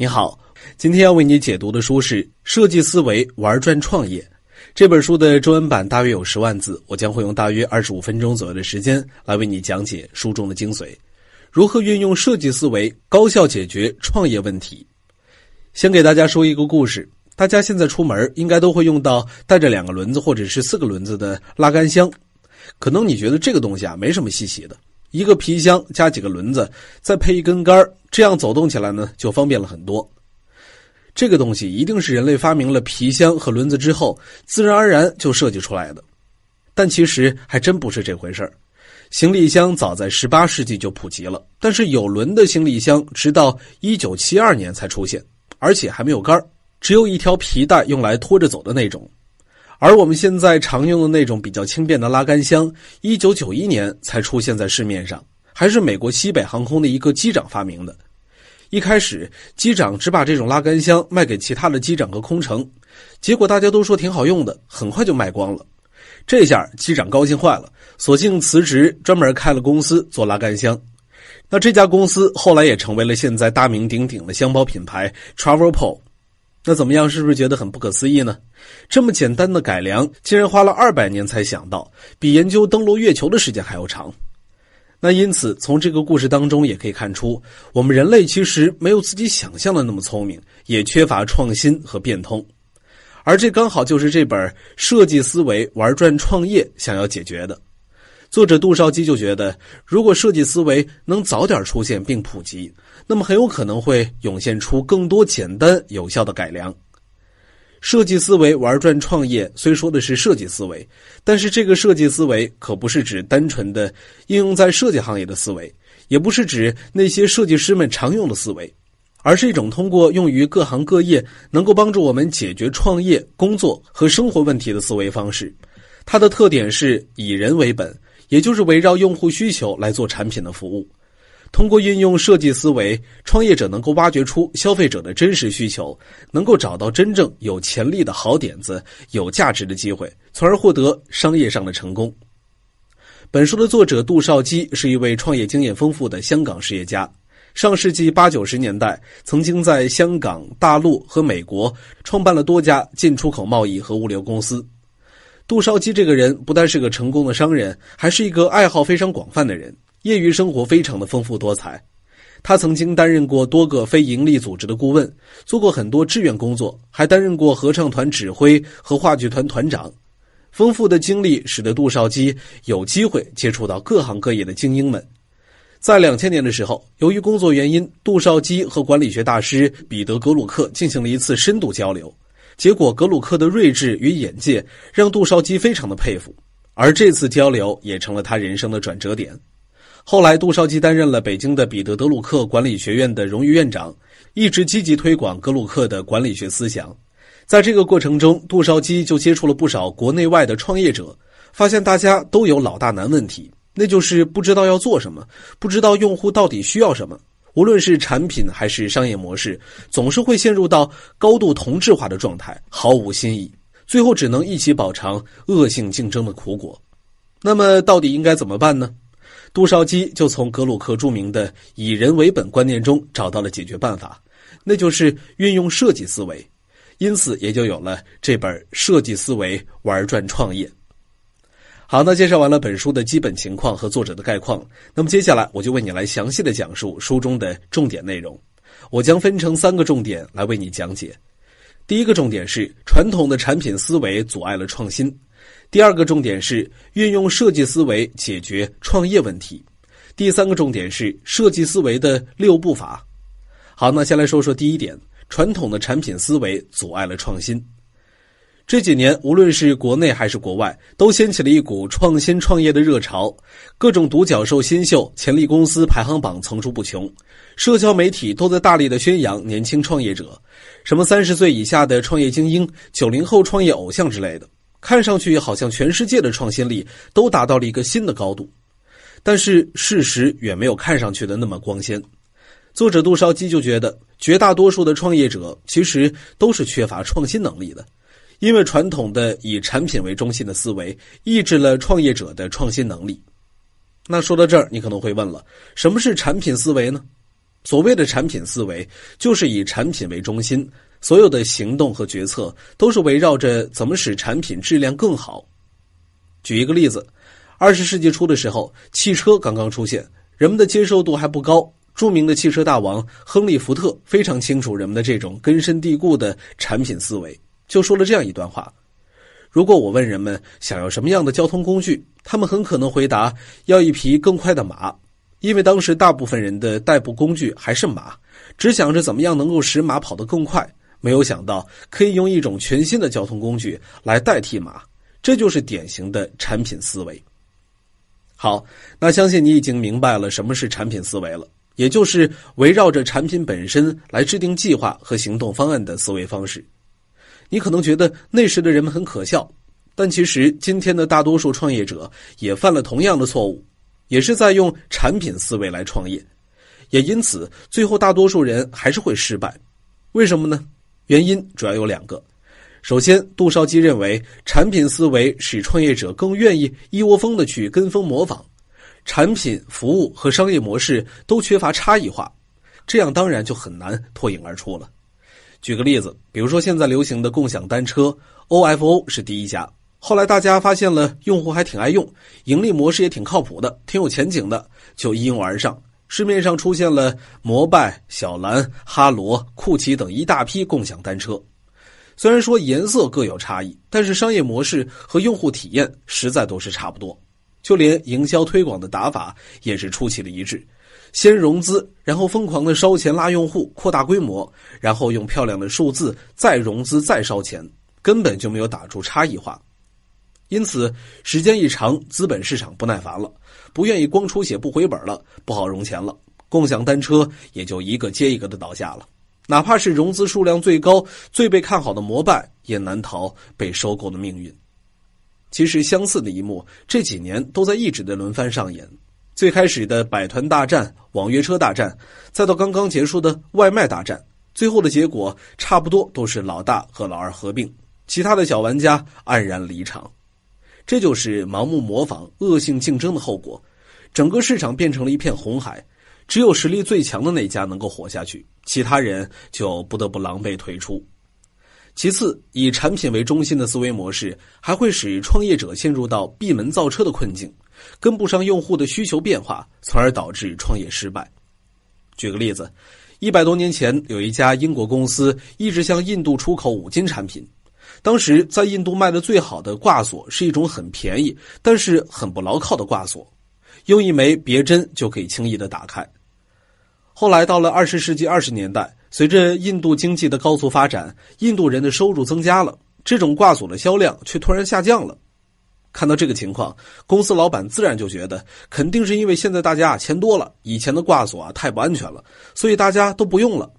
你好，今天要为你解读的书是《设计思维玩转创业》这本书的中文版，大约有十万字。我将会用大约二十五分钟左右的时间来为你讲解书中的精髓，如何运用设计思维高效解决创业问题。先给大家说一个故事：大家现在出门应该都会用到带着两个轮子或者是四个轮子的拉杆箱，可能你觉得这个东西啊没什么稀奇的。一个皮箱加几个轮子，再配一根杆这样走动起来呢就方便了很多。这个东西一定是人类发明了皮箱和轮子之后，自然而然就设计出来的。但其实还真不是这回事行李箱早在十八世纪就普及了，但是有轮的行李箱直到一九七二年才出现，而且还没有杆只有一条皮带用来拖着走的那种。而我们现在常用的那种比较轻便的拉杆箱，一九九一年才出现在市面上，还是美国西北航空的一个机长发明的。一开始，机长只把这种拉杆箱卖给其他的机长和空乘，结果大家都说挺好用的，很快就卖光了。这下机长高兴坏了，索性辞职，专门开了公司做拉杆箱。那这家公司后来也成为了现在大名鼎鼎的箱包品牌 TravelPro。那怎么样？是不是觉得很不可思议呢？这么简单的改良，竟然花了二百年才想到，比研究登陆月球的时间还要长。那因此，从这个故事当中也可以看出，我们人类其实没有自己想象的那么聪明，也缺乏创新和变通。而这刚好就是这本《设计思维玩转创业》想要解决的。作者杜少基就觉得，如果设计思维能早点出现并普及，那么很有可能会涌现出更多简单有效的改良。设计思维玩转创业，虽说的是设计思维，但是这个设计思维可不是指单纯的应用在设计行业的思维，也不是指那些设计师们常用的思维，而是一种通过用于各行各业，能够帮助我们解决创业、工作和生活问题的思维方式。它的特点是以人为本。也就是围绕用户需求来做产品的服务，通过运用设计思维，创业者能够挖掘出消费者的真实需求，能够找到真正有潜力的好点子、有价值的机会，从而获得商业上的成功。本书的作者杜少基是一位创业经验丰富的香港实业家，上世纪八九十年代曾经在香港、大陆和美国创办了多家进出口贸易和物流公司。杜绍基这个人不但是个成功的商人，还是一个爱好非常广泛的人，业余生活非常的丰富多彩。他曾经担任过多个非营利组织的顾问，做过很多志愿工作，还担任过合唱团指挥和话剧团团长。丰富的经历使得杜绍基有机会接触到各行各业的精英们。在两千年的时候，由于工作原因，杜绍基和管理学大师彼得·格鲁克进行了一次深度交流。结果，格鲁克的睿智与眼界让杜少基非常的佩服，而这次交流也成了他人生的转折点。后来，杜少基担任了北京的彼得·德鲁克管理学院的荣誉院长，一直积极推广格鲁克的管理学思想。在这个过程中，杜少基就接触了不少国内外的创业者，发现大家都有老大难问题，那就是不知道要做什么，不知道用户到底需要什么。无论是产品还是商业模式，总是会陷入到高度同质化的状态，毫无新意，最后只能一起饱尝恶性竞争的苦果。那么，到底应该怎么办呢？杜少基就从格鲁克著名的以人为本观念中找到了解决办法，那就是运用设计思维，因此也就有了这本《设计思维玩转创业》。好，那介绍完了本书的基本情况和作者的概况，那么接下来我就为你来详细的讲述书中的重点内容。我将分成三个重点来为你讲解。第一个重点是传统的产品思维阻碍了创新；第二个重点是运用设计思维解决创业问题；第三个重点是设计思维的六步法。好，那先来说说第一点，传统的产品思维阻碍了创新。这几年，无论是国内还是国外，都掀起了一股创新创业的热潮，各种独角兽新秀、潜力公司排行榜层出不穷，社交媒体都在大力的宣扬年轻创业者，什么三十岁以下的创业精英、九零后创业偶像之类的，看上去好像全世界的创新力都达到了一个新的高度，但是事实远没有看上去的那么光鲜。作者杜少基就觉得，绝大多数的创业者其实都是缺乏创新能力的。因为传统的以产品为中心的思维抑制了创业者的创新能力。那说到这儿，你可能会问了：什么是产品思维呢？所谓的产品思维，就是以产品为中心，所有的行动和决策都是围绕着怎么使产品质量更好。举一个例子，二十世纪初的时候，汽车刚刚出现，人们的接受度还不高。著名的汽车大王亨利·福特非常清楚人们的这种根深蒂固的产品思维。就说了这样一段话：如果我问人们想要什么样的交通工具，他们很可能回答要一匹更快的马，因为当时大部分人的代步工具还是马，只想着怎么样能够使马跑得更快，没有想到可以用一种全新的交通工具来代替马。这就是典型的产品思维。好，那相信你已经明白了什么是产品思维了，也就是围绕着产品本身来制定计划和行动方案的思维方式。你可能觉得那时的人们很可笑，但其实今天的大多数创业者也犯了同样的错误，也是在用产品思维来创业，也因此最后大多数人还是会失败。为什么呢？原因主要有两个：首先，杜少基认为产品思维使创业者更愿意一窝蜂的去跟风模仿，产品、服务和商业模式都缺乏差异化，这样当然就很难脱颖而出了。举个例子，比如说现在流行的共享单车，OFO 是第一家。后来大家发现了用户还挺爱用，盈利模式也挺靠谱的，挺有前景的，就一拥而上。市面上出现了摩拜、小蓝、哈罗、酷骑等一大批共享单车。虽然说颜色各有差异，但是商业模式和用户体验实在都是差不多，就连营销推广的打法也是出奇的一致。先融资，然后疯狂的烧钱拉用户扩大规模，然后用漂亮的数字再融资再烧钱，根本就没有打出差异化。因此，时间一长，资本市场不耐烦了，不愿意光出血不回本了，不好融钱了，共享单车也就一个接一个的倒下了。哪怕是融资数量最高、最被看好的摩拜，也难逃被收购的命运。其实，相似的一幕这几年都在一直的轮番上演。最开始的百团大战、网约车大战，再到刚刚结束的外卖大战，最后的结果差不多都是老大和老二合并，其他的小玩家黯然离场。这就是盲目模仿、恶性竞争的后果，整个市场变成了一片红海，只有实力最强的那家能够活下去，其他人就不得不狼狈退出。其次，以产品为中心的思维模式，还会使创业者陷入到闭门造车的困境。跟不上用户的需求变化，从而导致创业失败。举个例子，一百多年前，有一家英国公司一直向印度出口五金产品。当时在印度卖的最好的挂锁是一种很便宜，但是很不牢靠的挂锁，用一枚别针就可以轻易的打开。后来到了二十世纪二十年代，随着印度经济的高速发展，印度人的收入增加了，这种挂锁的销量却突然下降了。看到这个情况，公司老板自然就觉得，肯定是因为现在大家啊钱多了，以前的挂锁啊太不安全了，所以大家都不用了。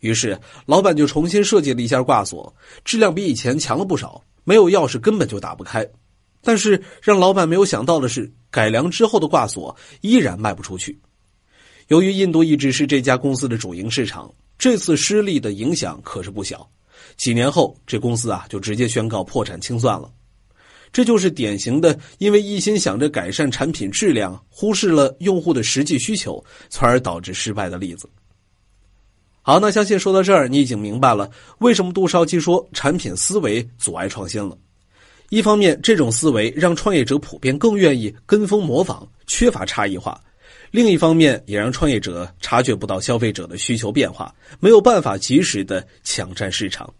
于是老板就重新设计了一下挂锁，质量比以前强了不少，没有钥匙根本就打不开。但是让老板没有想到的是，改良之后的挂锁依然卖不出去。由于印度一直是这家公司的主营市场，这次失利的影响可是不小。几年后，这公司啊就直接宣告破产清算了。这就是典型的因为一心想着改善产品质量，忽视了用户的实际需求，从而导致失败的例子。好，那相信说到这儿，你已经明白了为什么杜少奇说产品思维阻碍创新了。一方面，这种思维让创业者普遍更愿意跟风模仿，缺乏差异化；另一方面，也让创业者察觉不到消费者的需求变化，没有办法及时的抢占市场。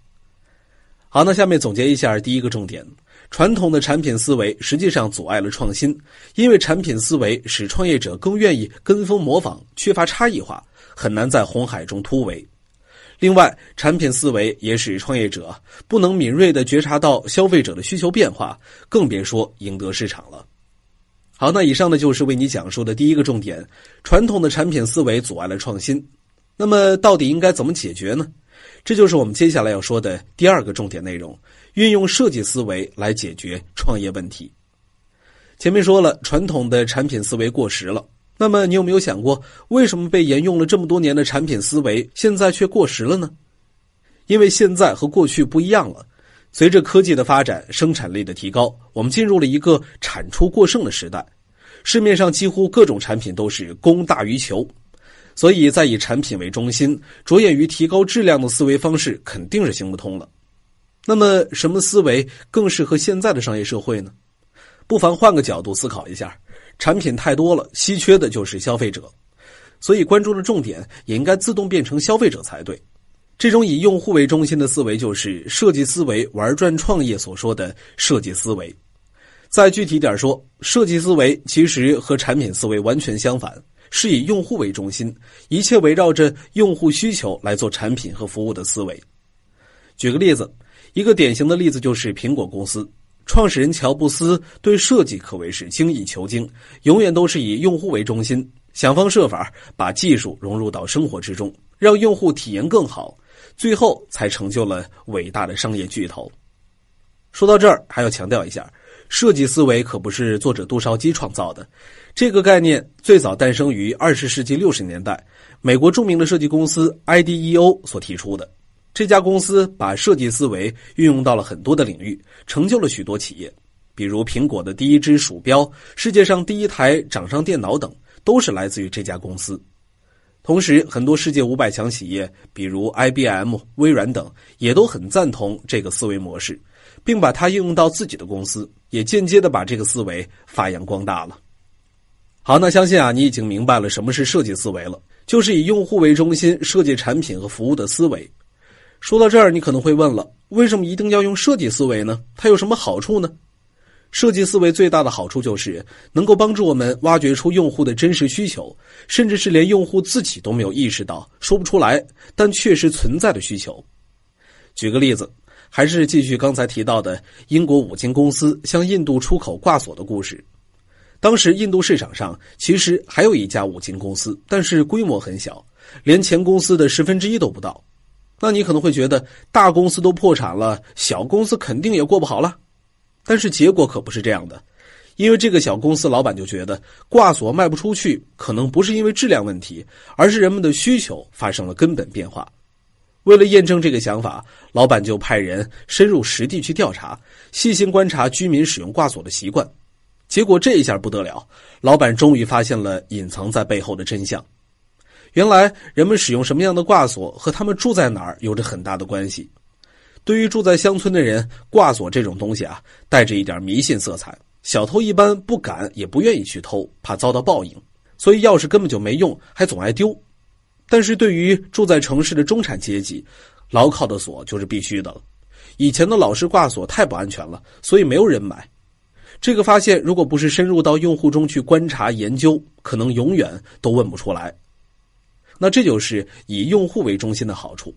好，那下面总结一下第一个重点。传统的产品思维实际上阻碍了创新，因为产品思维使创业者更愿意跟风模仿，缺乏差异化，很难在红海中突围。另外，产品思维也使创业者不能敏锐地觉察到消费者的需求变化，更别说赢得市场了。好，那以上呢就是为你讲述的第一个重点：传统的产品思维阻碍了创新。那么，到底应该怎么解决呢？这就是我们接下来要说的第二个重点内容。运用设计思维来解决创业问题。前面说了，传统的产品思维过时了。那么，你有没有想过，为什么被沿用了这么多年的产品思维，现在却过时了呢？因为现在和过去不一样了。随着科技的发展，生产力的提高，我们进入了一个产出过剩的时代。市面上几乎各种产品都是供大于求，所以在以产品为中心，着眼于提高质量的思维方式，肯定是行不通了。那么，什么思维更适合现在的商业社会呢？不妨换个角度思考一下：产品太多了，稀缺的就是消费者，所以关注的重点也应该自动变成消费者才对。这种以用户为中心的思维，就是设计思维，玩转创业所说的“设计思维”。再具体点说，设计思维其实和产品思维完全相反，是以用户为中心，一切围绕着用户需求来做产品和服务的思维。举个例子。一个典型的例子就是苹果公司创始人乔布斯，对设计可谓是精益求精，永远都是以用户为中心，想方设法把技术融入到生活之中，让用户体验更好，最后才成就了伟大的商业巨头。说到这儿，还要强调一下，设计思维可不是作者杜少基创造的，这个概念最早诞生于二十世纪六十年代，美国著名的设计公司 IDEO 所提出的。这家公司把设计思维运用到了很多的领域，成就了许多企业，比如苹果的第一只鼠标、世界上第一台掌上电脑等，都是来自于这家公司。同时，很多世界五百强企业，比如 IBM、微软等，也都很赞同这个思维模式，并把它应用到自己的公司，也间接的把这个思维发扬光大了。好，那相信啊，你已经明白了什么是设计思维了，就是以用户为中心设计产品和服务的思维。说到这儿，你可能会问了：为什么一定要用设计思维呢？它有什么好处呢？设计思维最大的好处就是能够帮助我们挖掘出用户的真实需求，甚至是连用户自己都没有意识到、说不出来但确实存在的需求。举个例子，还是继续刚才提到的英国五金公司向印度出口挂锁的故事。当时印度市场上其实还有一家五金公司，但是规模很小，连前公司的十分之一都不到。那你可能会觉得，大公司都破产了，小公司肯定也过不好了。但是结果可不是这样的，因为这个小公司老板就觉得挂锁卖不出去，可能不是因为质量问题，而是人们的需求发生了根本变化。为了验证这个想法，老板就派人深入实地去调查，细心观察居民使用挂锁的习惯。结果这一下不得了，老板终于发现了隐藏在背后的真相。原来人们使用什么样的挂锁和他们住在哪儿有着很大的关系。对于住在乡村的人，挂锁这种东西啊，带着一点迷信色彩，小偷一般不敢也不愿意去偷，怕遭到报应，所以钥匙根本就没用，还总爱丢。但是对于住在城市的中产阶级，牢靠的锁就是必须的了。以前的老式挂锁太不安全了，所以没有人买。这个发现，如果不是深入到用户中去观察研究，可能永远都问不出来。那这就是以用户为中心的好处。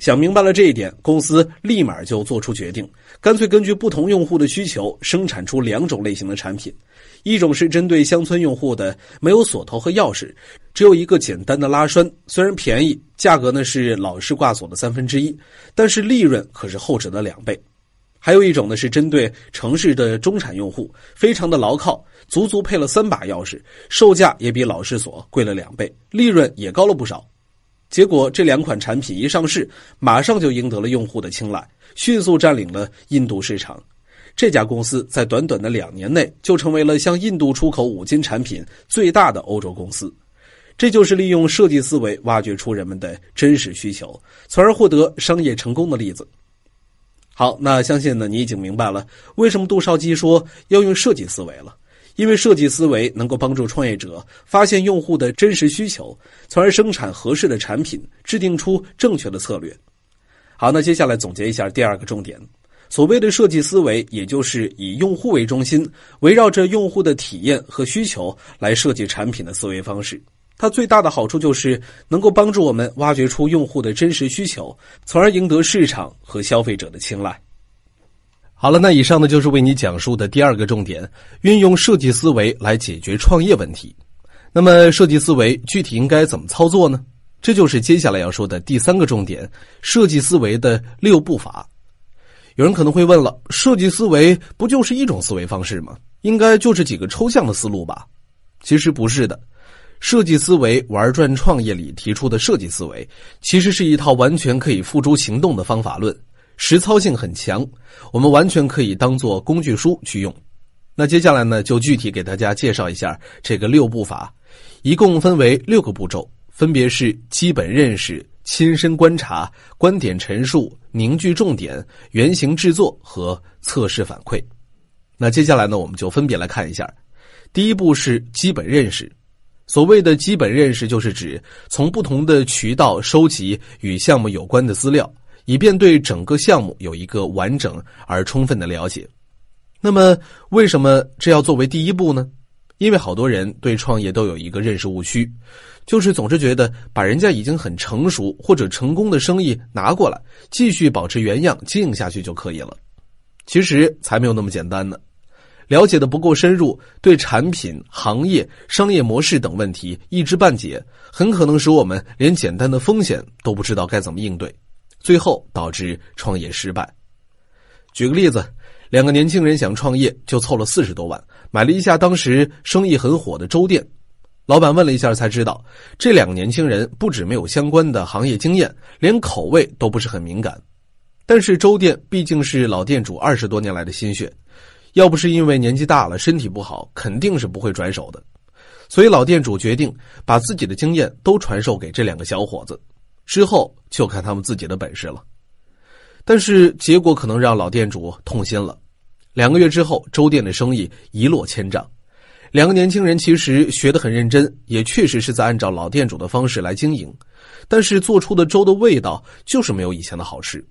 想明白了这一点，公司立马就做出决定，干脆根据不同用户的需求，生产出两种类型的产品：一种是针对乡村用户的，没有锁头和钥匙，只有一个简单的拉栓。虽然便宜，价格呢是老式挂锁的三分之一，但是利润可是后者的两倍。还有一种呢，是针对城市的中产用户，非常的牢靠，足足配了三把钥匙，售价也比老式锁贵了两倍，利润也高了不少。结果这两款产品一上市，马上就赢得了用户的青睐，迅速占领了印度市场。这家公司在短短的两年内就成为了向印度出口五金产品最大的欧洲公司。这就是利用设计思维挖掘出人们的真实需求，从而获得商业成功的例子。好，那相信呢，你已经明白了为什么杜少基说要用设计思维了，因为设计思维能够帮助创业者发现用户的真实需求，从而生产合适的产品，制定出正确的策略。好，那接下来总结一下第二个重点，所谓的设计思维，也就是以用户为中心，围绕着用户的体验和需求来设计产品的思维方式。它最大的好处就是能够帮助我们挖掘出用户的真实需求，从而赢得市场和消费者的青睐。好了，那以上呢就是为你讲述的第二个重点——运用设计思维来解决创业问题。那么，设计思维具体应该怎么操作呢？这就是接下来要说的第三个重点——设计思维的六步法。有人可能会问了：设计思维不就是一种思维方式吗？应该就是几个抽象的思路吧？其实不是的。设计思维玩转创业里提出的设计思维，其实是一套完全可以付诸行动的方法论，实操性很强。我们完全可以当做工具书去用。那接下来呢，就具体给大家介绍一下这个六步法，一共分为六个步骤，分别是基本认识、亲身观察、观点陈述、凝聚重点、原型制作和测试反馈。那接下来呢，我们就分别来看一下，第一步是基本认识。所谓的基本认识，就是指从不同的渠道收集与项目有关的资料，以便对整个项目有一个完整而充分的了解。那么，为什么这要作为第一步呢？因为好多人对创业都有一个认识误区，就是总是觉得把人家已经很成熟或者成功的生意拿过来，继续保持原样经营下去就可以了。其实才没有那么简单呢。了解的不够深入，对产品、行业、商业模式等问题一知半解，很可能使我们连简单的风险都不知道该怎么应对，最后导致创业失败。举个例子，两个年轻人想创业，就凑了四十多万，买了一下当时生意很火的粥店。老板问了一下才知道，这两个年轻人不止没有相关的行业经验，连口味都不是很敏感。但是粥店毕竟是老店主二十多年来的心血。要不是因为年纪大了，身体不好，肯定是不会转手的。所以老店主决定把自己的经验都传授给这两个小伙子，之后就看他们自己的本事了。但是结果可能让老店主痛心了。两个月之后，粥店的生意一落千丈。两个年轻人其实学得很认真，也确实是在按照老店主的方式来经营，但是做出的粥的味道就是没有以前的好吃。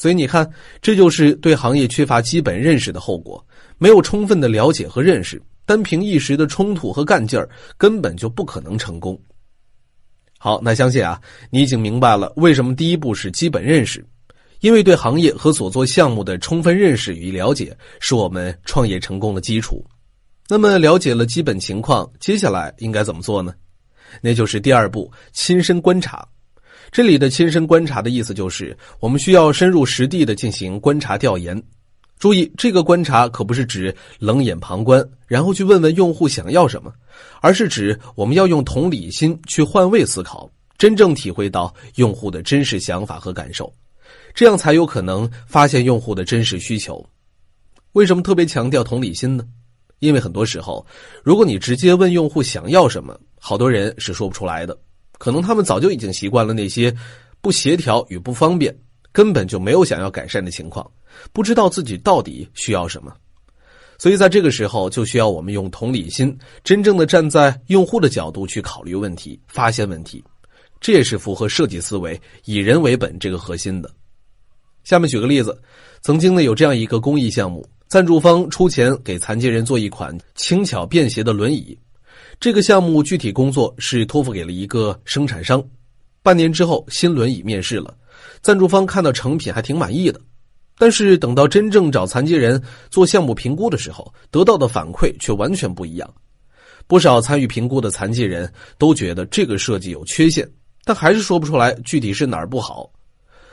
所以你看，这就是对行业缺乏基本认识的后果，没有充分的了解和认识，单凭一时的冲突和干劲儿，根本就不可能成功。好，那相信啊，你已经明白了为什么第一步是基本认识，因为对行业和所做项目的充分认识与了解，是我们创业成功的基础。那么了解了基本情况，接下来应该怎么做呢？那就是第二步，亲身观察。这里的亲身观察的意思就是，我们需要深入实地的进行观察调研。注意，这个观察可不是指冷眼旁观，然后去问问用户想要什么，而是指我们要用同理心去换位思考，真正体会到用户的真实想法和感受，这样才有可能发现用户的真实需求。为什么特别强调同理心呢？因为很多时候，如果你直接问用户想要什么，好多人是说不出来的。可能他们早就已经习惯了那些不协调与不方便，根本就没有想要改善的情况，不知道自己到底需要什么，所以在这个时候就需要我们用同理心，真正的站在用户的角度去考虑问题、发现问题，这也是符合设计思维以人为本这个核心的。下面举个例子，曾经呢有这样一个公益项目，赞助方出钱给残疾人做一款轻巧便携的轮椅。这个项目具体工作是托付给了一个生产商，半年之后新轮椅面试了，赞助方看到成品还挺满意的，但是等到真正找残疾人做项目评估的时候，得到的反馈却完全不一样。不少参与评估的残疾人都觉得这个设计有缺陷，但还是说不出来具体是哪儿不好，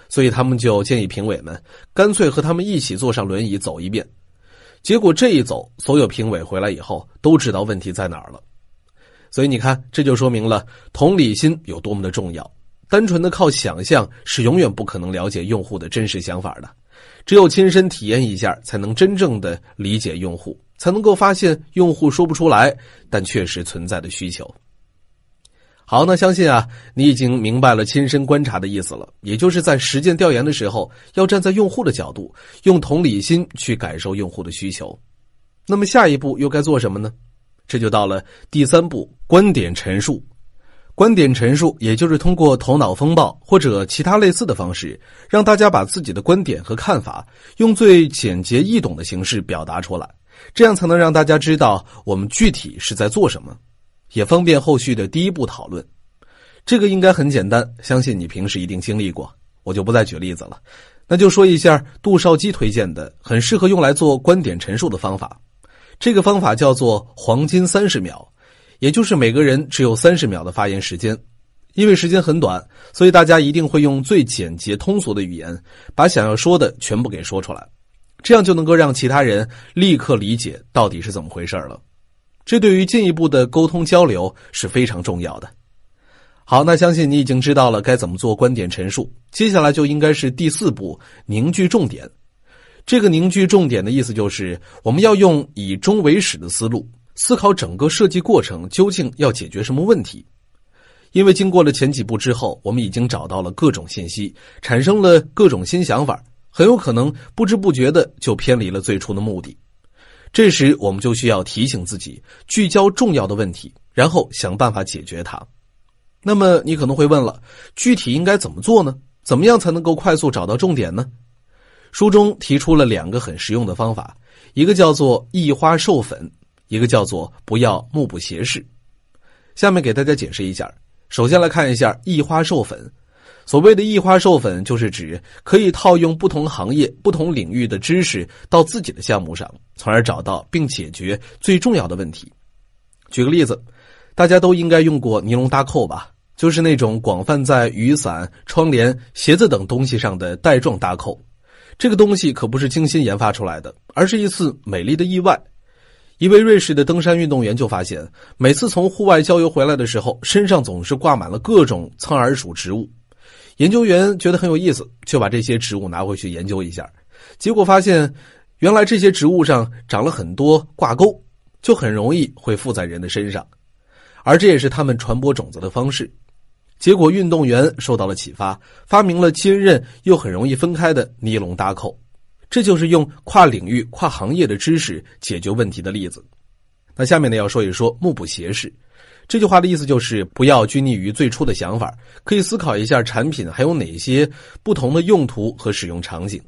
所以他们就建议评委们干脆和他们一起坐上轮椅走一遍。结果这一走，所有评委回来以后都知道问题在哪儿了。所以你看，这就说明了同理心有多么的重要。单纯的靠想象是永远不可能了解用户的真实想法的，只有亲身体验一下，才能真正的理解用户，才能够发现用户说不出来但确实存在的需求。好，那相信啊，你已经明白了亲身观察的意思了，也就是在实践调研的时候，要站在用户的角度，用同理心去感受用户的需求。那么下一步又该做什么呢？这就到了第三步，观点陈述。观点陈述，也就是通过头脑风暴或者其他类似的方式，让大家把自己的观点和看法用最简洁易懂的形式表达出来，这样才能让大家知道我们具体是在做什么，也方便后续的第一步讨论。这个应该很简单，相信你平时一定经历过，我就不再举例子了。那就说一下杜少基推荐的，很适合用来做观点陈述的方法。这个方法叫做“黄金三十秒”，也就是每个人只有三十秒的发言时间。因为时间很短，所以大家一定会用最简洁、通俗的语言，把想要说的全部给说出来。这样就能够让其他人立刻理解到底是怎么回事了。这对于进一步的沟通交流是非常重要的。好，那相信你已经知道了该怎么做观点陈述，接下来就应该是第四步：凝聚重点。这个凝聚重点的意思就是，我们要用以终为始的思路思考整个设计过程究竟要解决什么问题。因为经过了前几步之后，我们已经找到了各种信息，产生了各种新想法，很有可能不知不觉的就偏离了最初的目的。这时，我们就需要提醒自己聚焦重要的问题，然后想办法解决它。那么，你可能会问了，具体应该怎么做呢？怎么样才能够快速找到重点呢？书中提出了两个很实用的方法，一个叫做异花授粉，一个叫做不要目不斜视。下面给大家解释一下。首先来看一下异花授粉。所谓的异花授粉，就是指可以套用不同行业、不同领域的知识到自己的项目上，从而找到并解决最重要的问题。举个例子，大家都应该用过尼龙搭扣吧？就是那种广泛在雨伞、窗帘、鞋子等东西上的带状搭扣。这个东西可不是精心研发出来的，而是一次美丽的意外。一位瑞士的登山运动员就发现，每次从户外郊游回来的时候，身上总是挂满了各种苍耳属植物。研究员觉得很有意思，就把这些植物拿回去研究一下。结果发现，原来这些植物上长了很多挂钩，就很容易会附在人的身上，而这也是他们传播种子的方式。结果，运动员受到了启发，发明了坚韧又很容易分开的尼龙搭扣。这就是用跨领域、跨行业的知识解决问题的例子。那下面呢，要说一说“目不斜视”，这句话的意思就是不要拘泥于最初的想法，可以思考一下产品还有哪些不同的用途和使用场景。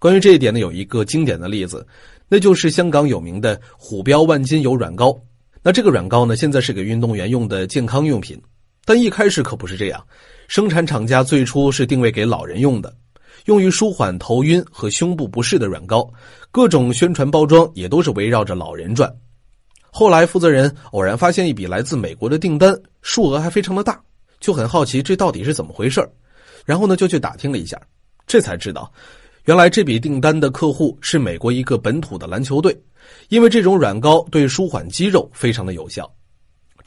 关于这一点呢，有一个经典的例子，那就是香港有名的虎标万金油软膏。那这个软膏呢，现在是给运动员用的健康用品。但一开始可不是这样，生产厂家最初是定位给老人用的，用于舒缓头晕和胸部不适的软膏，各种宣传包装也都是围绕着老人转。后来负责人偶然发现一笔来自美国的订单，数额还非常的大，就很好奇这到底是怎么回事然后呢就去打听了一下，这才知道，原来这笔订单的客户是美国一个本土的篮球队，因为这种软膏对舒缓肌肉非常的有效。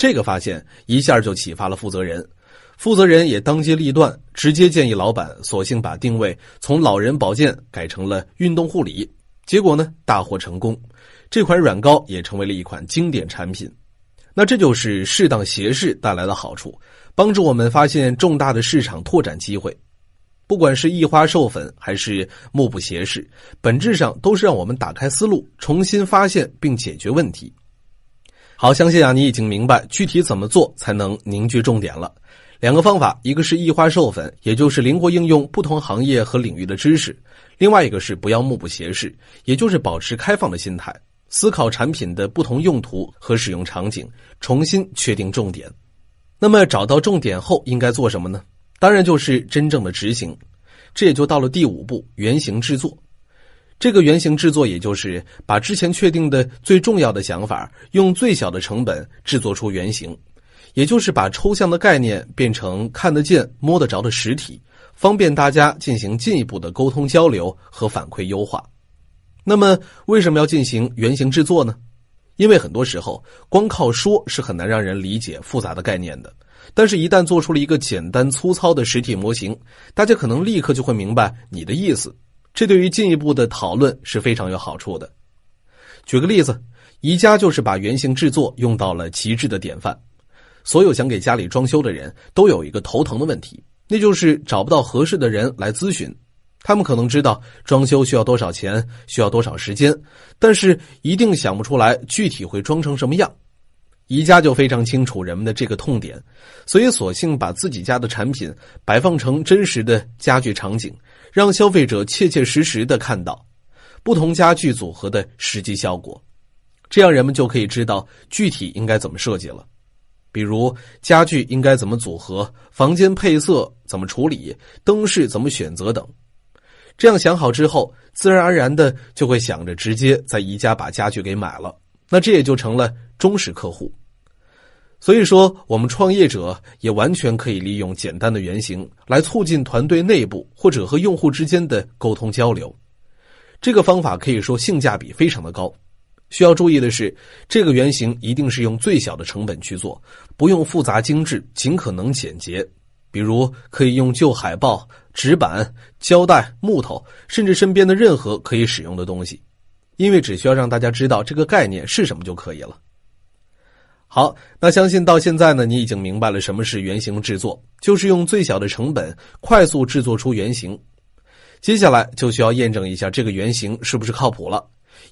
这个发现一下就启发了负责人，负责人也当机立断，直接建议老板，索性把定位从老人保健改成了运动护理。结果呢，大获成功，这款软膏也成为了一款经典产品。那这就是适当斜视带来的好处，帮助我们发现重大的市场拓展机会。不管是异花授粉还是目不斜视，本质上都是让我们打开思路，重新发现并解决问题。好，相信啊，你已经明白具体怎么做才能凝聚重点了。两个方法，一个是异花授粉，也就是灵活应用不同行业和领域的知识；另外一个是不要目不斜视，也就是保持开放的心态，思考产品的不同用途和使用场景，重新确定重点。那么找到重点后，应该做什么呢？当然就是真正的执行，这也就到了第五步原型制作。这个原型制作，也就是把之前确定的最重要的想法，用最小的成本制作出原型，也就是把抽象的概念变成看得见、摸得着的实体，方便大家进行进一步的沟通交流和反馈优化。那么，为什么要进行原型制作呢？因为很多时候，光靠说是很难让人理解复杂的概念的。但是，一旦做出了一个简单粗糙的实体模型，大家可能立刻就会明白你的意思。这对于进一步的讨论是非常有好处的。举个例子，宜家就是把原型制作用到了极致的典范。所有想给家里装修的人都有一个头疼的问题，那就是找不到合适的人来咨询。他们可能知道装修需要多少钱，需要多少时间，但是一定想不出来具体会装成什么样。宜家就非常清楚人们的这个痛点，所以索性把自己家的产品摆放成真实的家具场景，让消费者切切实实的看到不同家具组合的实际效果，这样人们就可以知道具体应该怎么设计了，比如家具应该怎么组合，房间配色怎么处理，灯饰怎么选择等。这样想好之后，自然而然的就会想着直接在宜家把家具给买了，那这也就成了忠实客户。所以说，我们创业者也完全可以利用简单的原型来促进团队内部或者和用户之间的沟通交流。这个方法可以说性价比非常的高。需要注意的是，这个原型一定是用最小的成本去做，不用复杂精致，尽可能简洁。比如可以用旧海报、纸板、胶带、木头，甚至身边的任何可以使用的东西，因为只需要让大家知道这个概念是什么就可以了。好，那相信到现在呢，你已经明白了什么是原型制作，就是用最小的成本快速制作出原型。接下来就需要验证一下这个原型是不是靠谱了，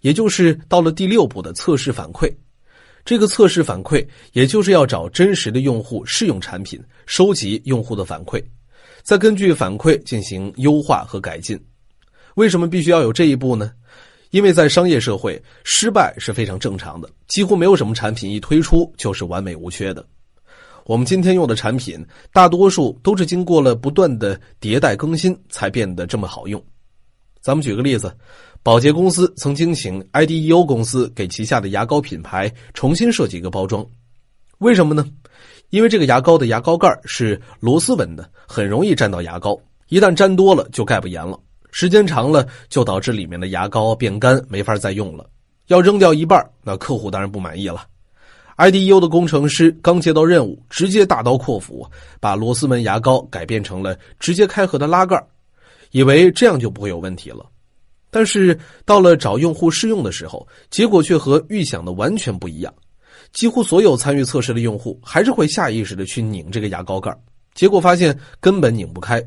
也就是到了第六步的测试反馈。这个测试反馈也就是要找真实的用户试用产品，收集用户的反馈，再根据反馈进行优化和改进。为什么必须要有这一步呢？因为在商业社会，失败是非常正常的，几乎没有什么产品一推出就是完美无缺的。我们今天用的产品，大多数都是经过了不断的迭代更新才变得这么好用。咱们举个例子，保洁公司曾经请 IDEO 公司给旗下的牙膏品牌重新设计一个包装，为什么呢？因为这个牙膏的牙膏盖是螺丝纹的，很容易沾到牙膏，一旦沾多了就盖不严了。时间长了，就导致里面的牙膏变干，没法再用了。要扔掉一半，那客户当然不满意了。IDU 的工程师刚接到任务，直接大刀阔斧把螺丝门牙膏改变成了直接开合的拉盖以为这样就不会有问题了。但是到了找用户试用的时候，结果却和预想的完全不一样。几乎所有参与测试的用户还是会下意识的去拧这个牙膏盖结果发现根本拧不开。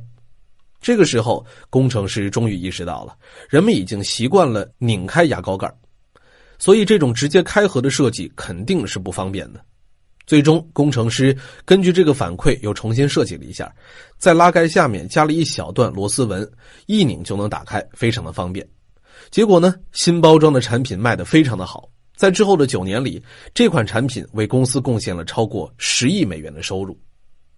这个时候，工程师终于意识到了，人们已经习惯了拧开牙膏盖所以这种直接开合的设计肯定是不方便的。最终，工程师根据这个反馈又重新设计了一下，在拉盖下面加了一小段螺丝纹，一拧就能打开，非常的方便。结果呢，新包装的产品卖的非常的好，在之后的九年里，这款产品为公司贡献了超过十亿美元的收入。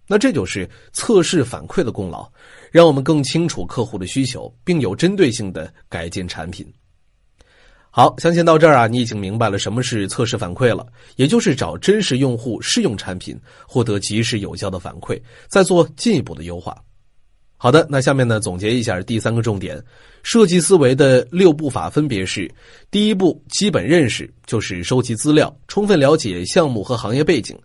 那这就是测试反馈的功劳，让我们更清楚客户的需求，并有针对性的改进产品。好，相信到这儿啊，你已经明白了什么是测试反馈了，也就是找真实用户试用产品，获得及时有效的反馈，再做进一步的优化。好的，那下面呢总结一下第三个重点，设计思维的六步法分别是：第一步，基本认识，就是收集资料，充分了解项目和行业背景。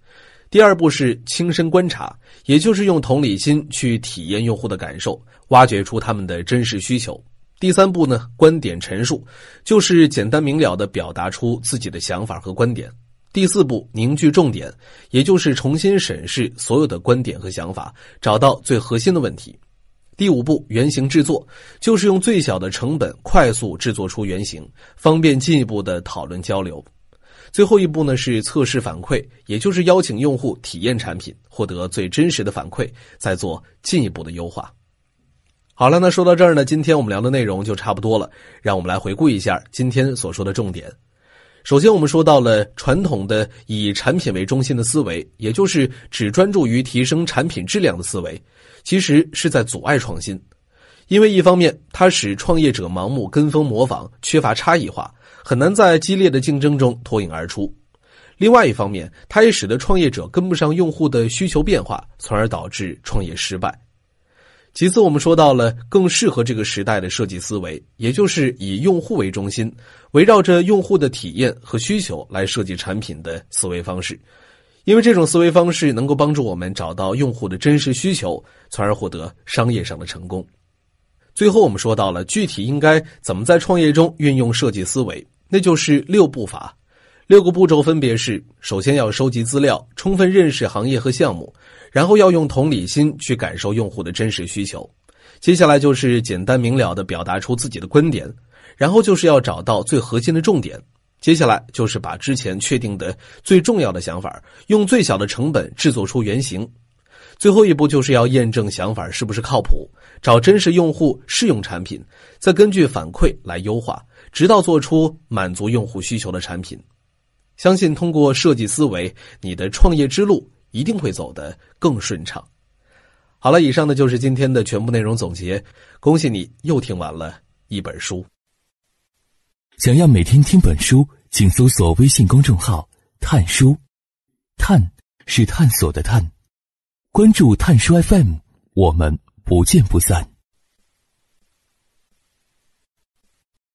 第二步是亲身观察，也就是用同理心去体验用户的感受，挖掘出他们的真实需求。第三步呢，观点陈述，就是简单明了的表达出自己的想法和观点。第四步凝聚重点，也就是重新审视所有的观点和想法，找到最核心的问题。第五步原型制作，就是用最小的成本快速制作出原型，方便进一步的讨论交流。最后一步呢是测试反馈，也就是邀请用户体验产品，获得最真实的反馈，再做进一步的优化。好了，那说到这儿呢，今天我们聊的内容就差不多了。让我们来回顾一下今天所说的重点。首先，我们说到了传统的以产品为中心的思维，也就是只专注于提升产品质量的思维，其实是在阻碍创新，因为一方面它使创业者盲目跟风模仿，缺乏差异化。很难在激烈的竞争中脱颖而出。另外一方面，它也使得创业者跟不上用户的需求变化，从而导致创业失败。其次，我们说到了更适合这个时代的设计思维，也就是以用户为中心，围绕着用户的体验和需求来设计产品的思维方式。因为这种思维方式能够帮助我们找到用户的真实需求，从而获得商业上的成功。最后，我们说到了具体应该怎么在创业中运用设计思维。那就是六步法，六个步骤分别是：首先要收集资料，充分认识行业和项目；然后要用同理心去感受用户的真实需求；接下来就是简单明了的表达出自己的观点；然后就是要找到最核心的重点；接下来就是把之前确定的最重要的想法，用最小的成本制作出原型；最后一步就是要验证想法是不是靠谱，找真实用户试用产品，再根据反馈来优化。直到做出满足用户需求的产品，相信通过设计思维，你的创业之路一定会走得更顺畅。好了，以上呢就是今天的全部内容总结。恭喜你又听完了一本书。想要每天听本书，请搜索微信公众号“探书”，“探”是探索的“探”。关注探书 FM，我们不见不散。